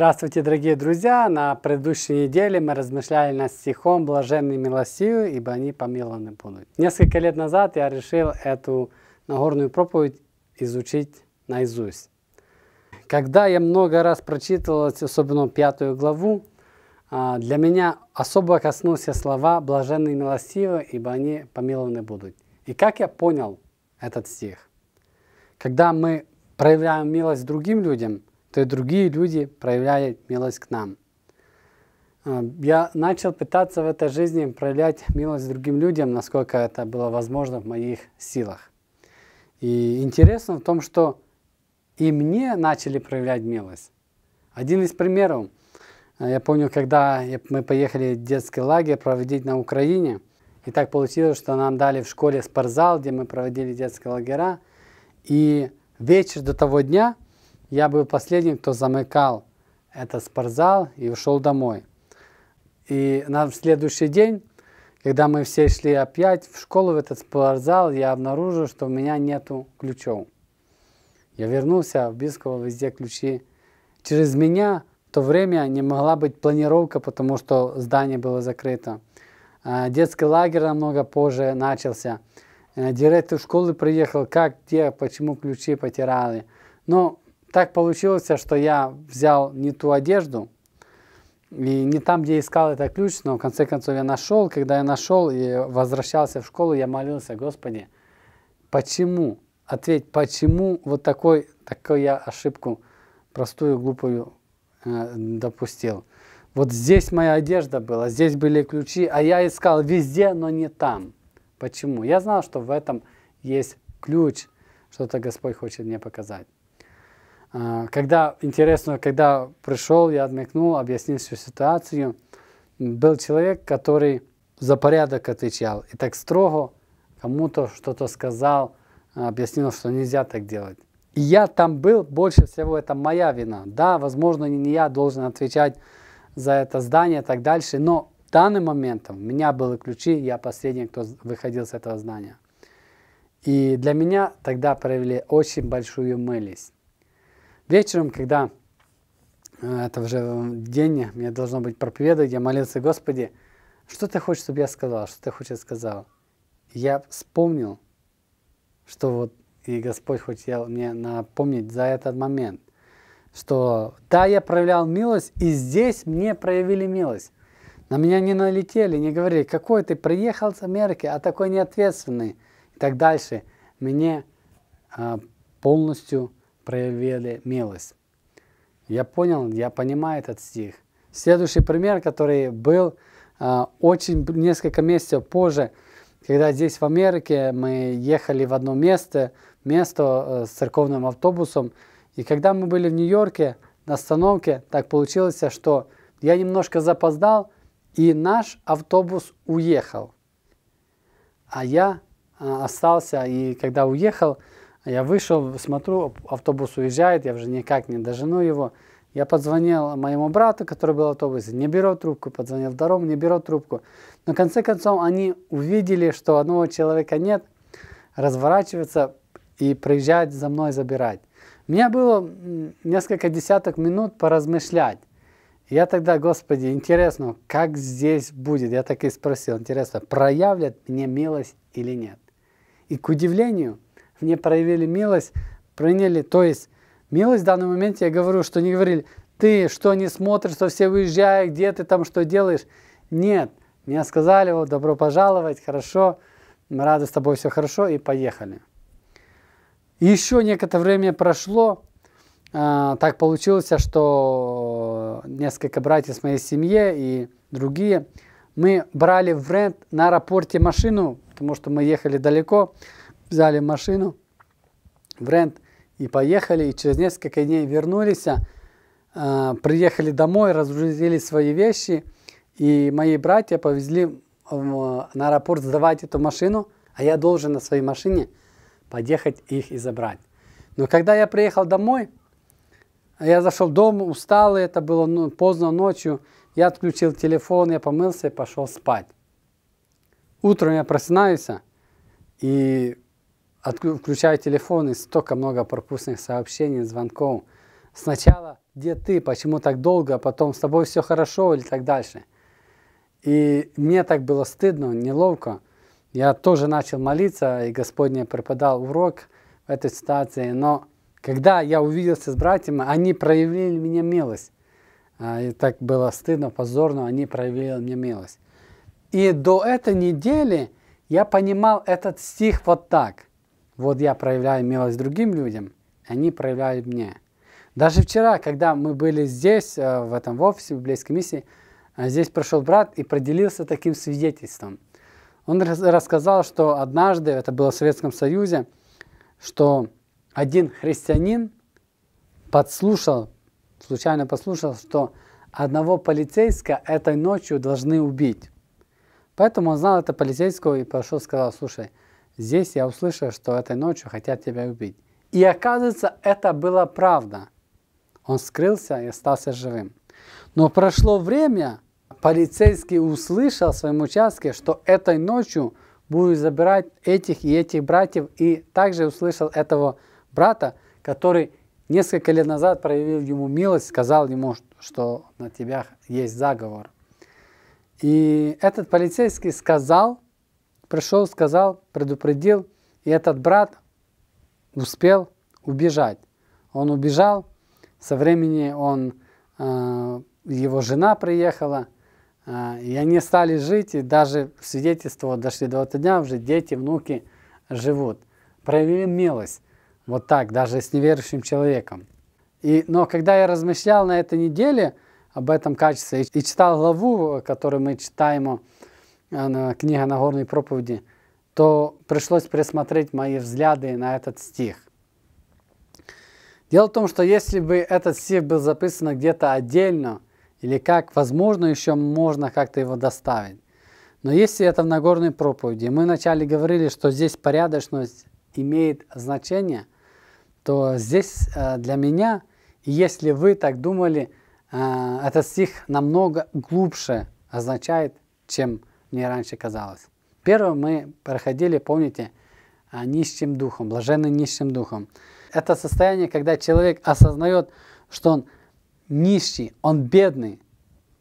Здравствуйте, дорогие друзья! На предыдущей неделе мы размышляли над стихом «Блаженны милосию, ибо они помилованы будут». Несколько лет назад я решил эту Нагорную проповедь изучить наизусть. Когда я много раз прочитывал, особенно пятую главу, а, для меня особо коснулся слова «Блаженны милостивы, ибо они помилованы будут». И как я понял этот стих? Когда мы проявляем милость другим людям – то и другие люди проявляют милость к нам. А, я начал пытаться в этой жизни проявлять милость другим людям, насколько это было возможно в моих силах. И интересно в том, что и мне начали проявлять милость. Один из примеров. А, я помню, когда мы поехали в детский лагерь проводить на Украине, и так получилось, что нам дали в школе спортзал, где мы проводили детские лагеря. И вечер до того дня – я был последним, кто замыкал этот спортзал и ушел домой. И на следующий день, когда мы все шли опять в школу, в этот спортзал, я обнаружил, что у меня нету ключов. Я вернулся, в Бисково везде ключи. Через меня в то время не могла быть планировка, потому что здание было закрыто. А, детский лагерь намного позже начался. Э, директор школы приехал, как, где, почему ключи потеряли. Но так получилось, что я взял не ту одежду, и не там, где искал этот ключ, но в конце концов я нашел. Когда я нашел и возвращался в школу, я молился, Господи, почему? Ответь, почему вот такой, такую я ошибку простую, глупую э, допустил? Вот здесь моя одежда была, здесь были ключи, а я искал везде, но не там. Почему? Я знал, что в этом есть ключ, что-то Господь хочет мне показать. А, когда, интересно, когда пришел, я отмекнул, объяснил всю ситуацию, был человек, который за порядок отвечал. И так строго кому-то что-то сказал, объяснил, что нельзя так делать. И я там был, больше всего это моя вина. Да, возможно, не я должен отвечать за это здание и так дальше, но данным моментом у меня были ключи, я последний, кто выходил с этого здания. И для меня тогда провели очень большую мылость вечером, когда э, это уже день, мне должно быть проповедовать, я молился, Господи, что ты хочешь, чтобы я сказал, что ты хочешь, сказал? Я вспомнил, что вот и Господь хотел мне напомнить за этот момент, что да, я проявлял милость, и здесь мне проявили милость. На меня не налетели, не говорили, какой ты приехал с Америки, а такой неответственный и так дальше. Мне а, полностью проявили милость. Я понял, я понимаю этот стих. Следующий пример, который был э, очень несколько месяцев позже, когда здесь в Америке мы ехали в одно место, место э, с церковным автобусом, и когда мы были в Нью-Йорке на остановке, так получилось, что я немножко запоздал, и наш автобус уехал. А я э, остался, и когда уехал, я вышел, смотрю, автобус уезжает, я уже никак не дожену его. Я позвонил моему брату, который был в автобусе, не берет трубку, позвонил второму, не берет трубку. Но в конце концов они увидели, что одного человека нет, разворачиваются и проезжают за мной забирать. У меня было несколько десяток минут поразмышлять. Я тогда, Господи, интересно, как здесь будет? Я так и спросил, интересно, проявлят мне милость или нет? И к удивлению – не проявили милость, приняли, то есть милость в данный момент, я говорю, что не говорили, ты что не смотришь, что все выезжают, где ты там, что делаешь. Нет, мне сказали, вот, добро пожаловать, хорошо, мы рады с тобой, все хорошо, и поехали. Еще некоторое время прошло, э, так получилось, что несколько братьев с моей семьи и другие, мы брали в рент на аэропорте машину, потому что мы ехали далеко, взяли машину в рент и поехали, и через несколько дней вернулись, э, приехали домой, разгрузили свои вещи, и мои братья повезли в, а, на аэропорт сдавать эту машину, а я должен на своей машине подъехать их и забрать. Но когда я приехал домой, я зашел в дом, устал, это было ну, поздно ночью, я отключил телефон, я помылся и пошел спать. Утром я просинаюсь, а, и Отключаю телефон, и столько много пропущенных сообщений, звонков. Сначала, где ты, почему так долго, А потом с тобой все хорошо или так дальше. И мне так было стыдно, неловко. Я тоже начал молиться, и Господь мне преподал урок в этой ситуации. Но когда я увиделся с братьями, они проявили мне милость. А, и так было стыдно, позорно, они проявили мне милость. И до этой недели я понимал этот стих вот так. Вот я проявляю милость другим людям, они проявляют мне. Даже вчера, когда мы были здесь, э, в этом в офисе, в библейской миссии, э, здесь пришел брат и поделился таким свидетельством. Он рассказал, что однажды, это было в Советском Союзе, что один христианин подслушал, случайно послушал, что одного полицейского этой ночью должны убить. Поэтому он знал это полицейского и пошел сказал, слушай, Здесь я услышал, что этой ночью хотят тебя убить. И оказывается, это была правда. Он скрылся и остался живым. Но прошло время, полицейский услышал в своем участке, что этой ночью будут забирать этих и этих братьев, и также услышал этого брата, который несколько лет назад проявил ему милость, сказал ему, что на тебя есть заговор. И этот полицейский сказал пришел, сказал, предупредил, и этот брат успел убежать. Он убежал, со времени он, э, его жена приехала, э, и они стали жить, и даже свидетельство дошли до этого дня, уже дети, внуки живут. Проявили милость, вот так, даже с неверующим человеком. И, но когда я размышлял на этой неделе об этом качестве и, и читал главу, которую мы читаем, а, книга Нагорной проповеди, то пришлось присмотреть мои взгляды на этот стих. Дело в том, что если бы этот стих был записан где-то отдельно, или как, возможно, еще можно как-то его доставить. Но если это в Нагорной проповеди, мы вначале говорили, что здесь порядочность имеет значение, то здесь э, для меня, если вы так думали, э, этот стих намного глубже означает, чем мне раньше казалось. Первое мы проходили, помните, а, нищим духом, блаженным нищим духом. Это состояние, когда человек осознает, что он нищий, он бедный.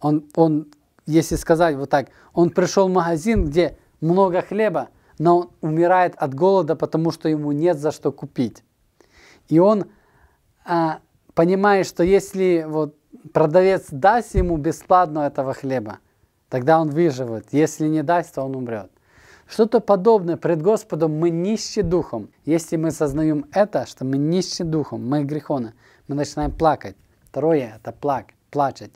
Он, он, если сказать вот так, он пришел в магазин, где много хлеба, но он умирает от голода, потому что ему нет за что купить. И он а, понимает, что если вот продавец даст ему бесплатно этого хлеба, тогда он выживет. Если не даст, то он умрет. Что-то подобное пред Господом мы нищи духом. Если мы сознаем это, что мы нищи духом, мы грехоны, мы начинаем плакать. Второе – это плак, плачать.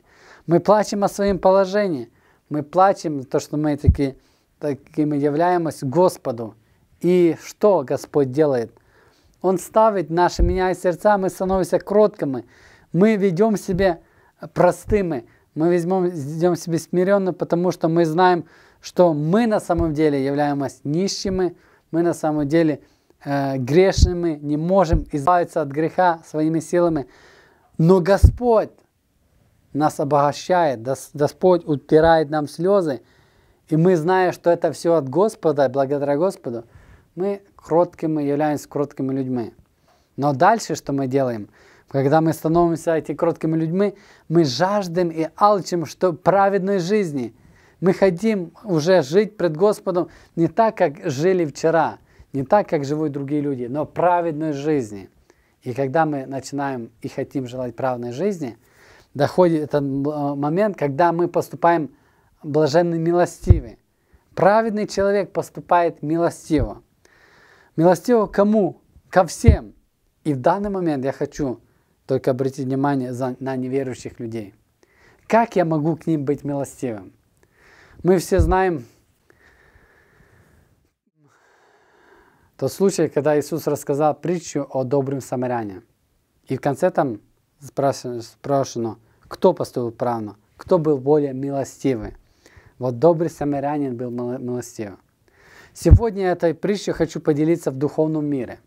Мы плачем о своем положении. Мы плачем то, что мы таки, такими являемся Господу. И что Господь делает? Он ставит наши меняя сердца, мы становимся кроткими, мы ведем себя простыми. Мы возьмем, ведем себя смиренно, потому что мы знаем, что мы на самом деле являемся нищими, мы на самом деле э, грешными, не можем избавиться от греха своими силами. Но Господь нас обогащает, Господь утирает нам слезы, и мы, зная, что это все от Господа, благодаря Господу, мы кроткими, являемся кроткими людьми. Но дальше что мы делаем – когда мы становимся эти кроткими людьми, мы жаждем и алчим что праведной жизни. Мы хотим уже жить пред Господом не так, как жили вчера, не так, как живут другие люди, но праведной жизни. И когда мы начинаем и хотим желать праведной жизни, доходит этот э, момент, когда мы поступаем блаженно милостивы. Праведный человек поступает милостиво. Милостиво кому? Ко всем. И в данный момент я хочу только обратите внимание на неверующих людей. Как я могу к ним быть милостивым? Мы все знаем тот случай, когда Иисус рассказал притчу о добром самаряне. И в конце там спрашивано, кто поступил правильно, кто был более милостивый. Вот добрый самарянин был милостивый. Сегодня этой притчей хочу поделиться в духовном мире.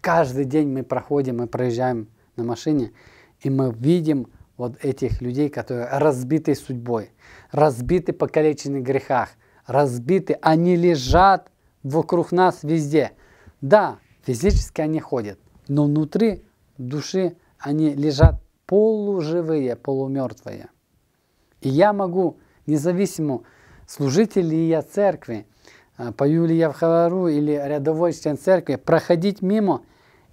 Каждый день мы проходим, мы проезжаем на машине, и мы видим вот этих людей, которые разбиты судьбой, разбиты покалечены в грехах, разбиты, они лежат вокруг нас везде. Да, физически они ходят, но внутри души они лежат полуживые, полумертвые. И я могу, независимо, служитель ли я церкви, э, пою ли я в хору или рядовой член церкви, проходить мимо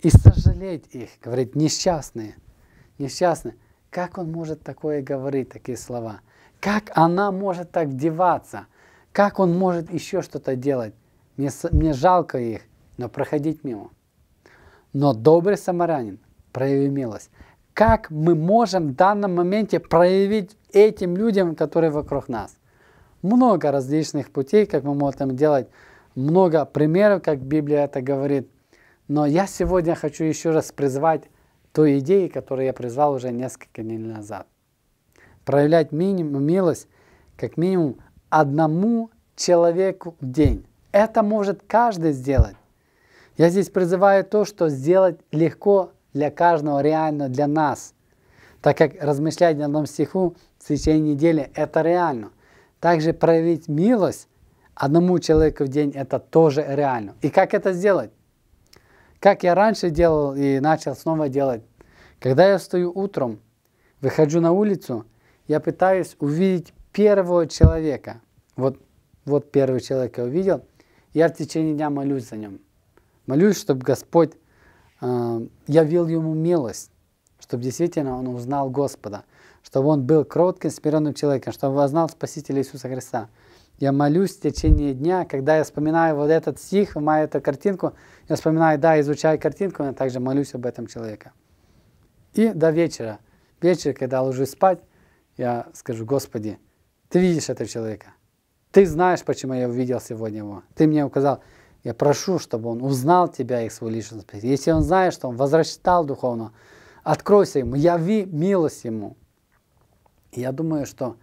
и сожалеть жалеть их, говорит, несчастные, несчастные. Как он может такое говорить, такие слова? Как она может так деваться? Как он может еще что-то делать? Мне, мне жалко их, но проходить мимо. Но добрый самарянин проявил милость. Как мы можем в данном моменте проявить этим людям, которые вокруг нас? Много различных путей, как мы можем делать, много примеров, как Библия это говорит. Но я сегодня хочу еще раз призвать той идеи, которую я призвал уже несколько недель назад. Проявлять минимум милость как минимум одному человеку в день. Это может каждый сделать. Я здесь призываю то, что сделать легко для каждого, реально для нас. Так как размышлять на одном стиху в течение недели – это реально. Также проявить милость одному человеку в день – это тоже реально. И как это сделать? как я раньше делал и начал снова делать. Когда я стою утром, выхожу на улицу, я пытаюсь увидеть первого человека. Вот, вот первый человек я увидел, я в течение дня молюсь за ним. Молюсь, чтобы Господь э, явил ему милость, чтобы действительно он узнал Господа, чтобы он был кротким, смиренным человеком, чтобы он узнал Спасителя Иисуса Христа я молюсь в течение дня, когда я вспоминаю вот этот стих, мою эту картинку, я вспоминаю, да, изучаю картинку, я также молюсь об этом человеке. И до вечера. Вечер, когда ложусь спать, я скажу, Господи, Ты видишь этого человека. Ты знаешь, почему я увидел сегодня его. Ты мне указал. Я прошу, чтобы он узнал тебя и свою личность. Если он знает, что он возрастал духовно, откройся ему, яви милость ему. И я думаю, что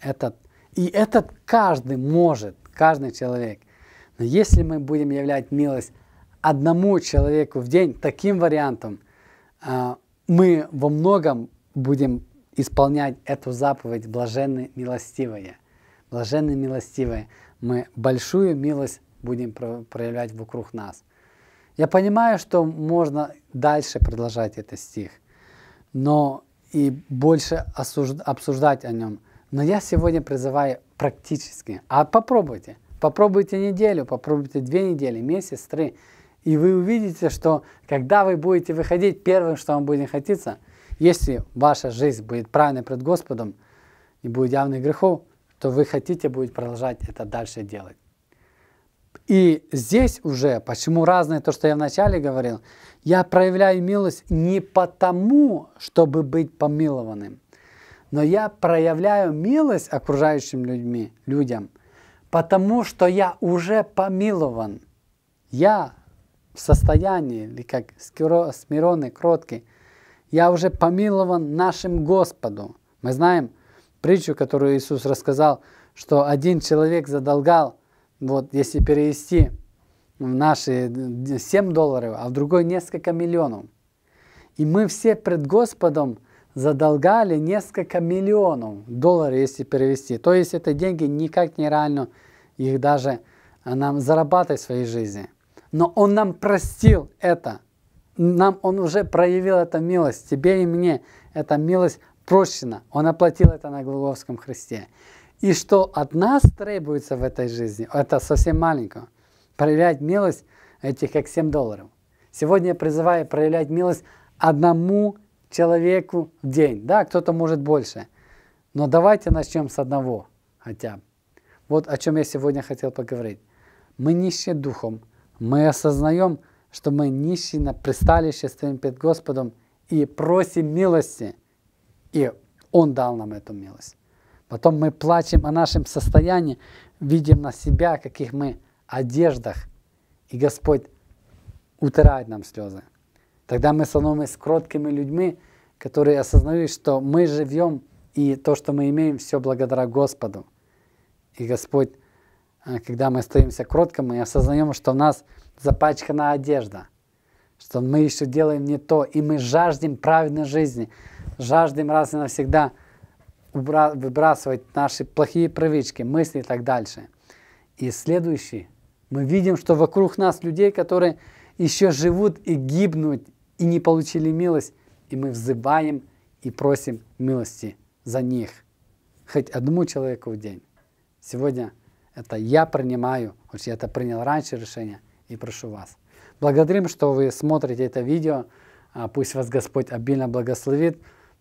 этот – и этот каждый может, каждый человек. Но если мы будем являть милость одному человеку в день, таким вариантом а, мы во многом будем исполнять эту заповедь блаженны милостивые. Блаженны милостивые. Мы большую милость будем проявлять вокруг нас. Я понимаю, что можно дальше продолжать этот стих, но и больше осужд... обсуждать о нем – но я сегодня призываю практически. А попробуйте. Попробуйте неделю, попробуйте две недели, месяц, три. И вы увидите, что когда вы будете выходить, первым, что вам будет хотеться, если ваша жизнь будет правильной пред Господом, и будет явных грехов, то вы хотите будет продолжать это дальше делать. И здесь уже, почему разное то, что я вначале говорил, я проявляю милость не потому, чтобы быть помилованным – но я проявляю милость окружающим людьми, людям, потому что я уже помилован. Я в состоянии, или как смиренный, кроткий, я уже помилован нашим Господу. Мы знаем притчу, которую Иисус рассказал, что один человек задолгал, вот если перевести в наши 7 долларов, а в другой несколько миллионов. И мы все пред Господом – задолгали несколько миллионов долларов, если перевести. То есть это деньги никак нереально их даже а, нам зарабатывать в своей жизни. Но Он нам простил это. Нам Он уже проявил эту милость. Тебе и мне эта милость прощена. Он оплатил это на Голговском Христе. И что от нас требуется в этой жизни, это совсем маленькое Проявлять милость этих как 7 долларов. Сегодня я призываю проявлять милость одному человеку в день. Да, кто-то может больше. Но давайте начнем с одного хотя бы. Вот о чем я сегодня хотел поговорить. Мы нищие духом. Мы осознаем, что мы нищие на присталище стоим перед Господом и просим милости. И Он дал нам эту милость. Потом мы плачем о нашем состоянии, видим на себя, каких мы одеждах. И Господь утирает нам слезы. Тогда мы становимся кроткими людьми, которые осознают, что мы живем, и то, что мы имеем, все благодаря Господу. И Господь, э, когда мы остаемся кротко, мы осознаем, что у нас запачкана одежда, что мы еще делаем не то, и мы жаждем праведной жизни, жаждем раз и навсегда выбрасывать наши плохие привычки, мысли и так дальше. И следующий, мы видим, что вокруг нас людей, которые еще живут и гибнут и не получили милость, и мы взываем и просим милости за них. Хоть одному человеку в день. Сегодня это я принимаю, уж я это принял раньше решение и прошу вас. Благодарим, что вы смотрите это видео. А, пусть вас Господь обильно благословит.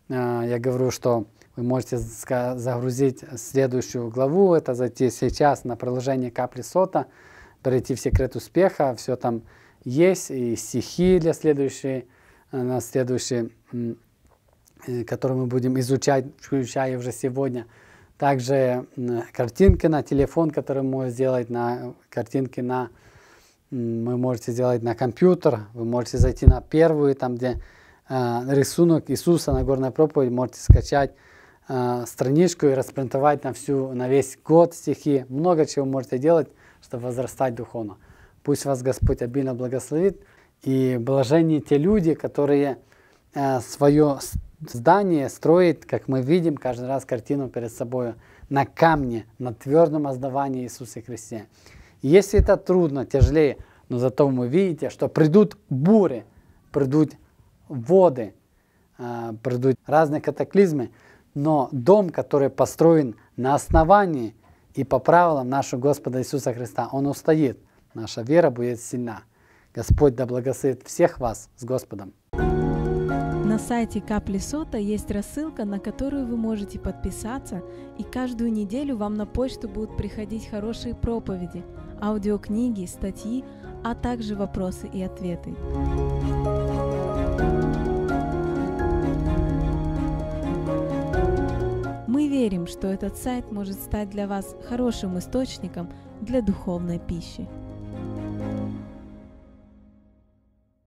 А, я говорю, что вы можете загрузить следующую главу, это зайти сейчас на приложение Капли Сота, перейти в секрет успеха, все там есть и стихи для следующей, э, на следующей, э, которые мы будем изучать, включая уже сегодня. Также картинки на телефон, которые можно сделать, на картинки на вы можете сделать на компьютер, вы можете зайти на первую, там где э, рисунок Иисуса на горной проповеди, можете скачать э, страничку и распринтовать на всю, на весь год стихи. Много чего можете делать, чтобы возрастать духовно. Пусть вас Господь обильно благословит. И блажение те люди, которые э, свое здание строит, как мы видим, каждый раз картину перед собой на камне, на твердом основании Иисуса Христе. Если это трудно, тяжелее, но зато вы видите, что придут бури, придут воды, э, придут разные катаклизмы, но дом, который построен на основании и по правилам нашего Господа Иисуса Христа, он устоит наша вера будет сильна. Господь да благословит всех вас с Господом. На сайте Капли Сота есть рассылка, на которую вы можете подписаться, и каждую неделю вам на почту будут приходить хорошие проповеди, аудиокниги, статьи, а также вопросы и ответы. Мы верим, что этот сайт может стать для вас хорошим источником для духовной пищи.